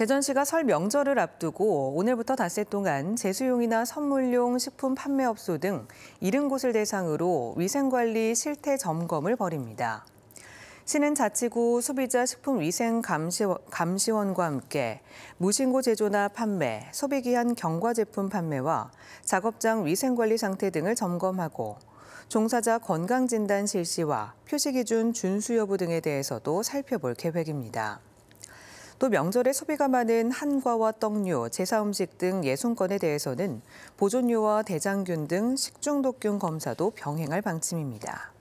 대전시가 설 명절을 앞두고 오늘부터 닷새 동안 재수용이나 선물용 식품 판매업소 등 70곳을 대상으로 위생관리 실태 점검을 벌입니다. 시는 자치구 소비자 식품위생감시원과 함께 무신고 제조나 판매, 소비기한 경과 제품 판매와 작업장 위생관리 상태 등을 점검하고 종사자 건강진단 실시와 표시기준 준수 여부 등에 대해서도 살펴볼 계획입니다. 또 명절에 소비가 많은 한과와 떡류, 제사 음식 등예순권에 대해서는 보존료와 대장균 등 식중독균 검사도 병행할 방침입니다.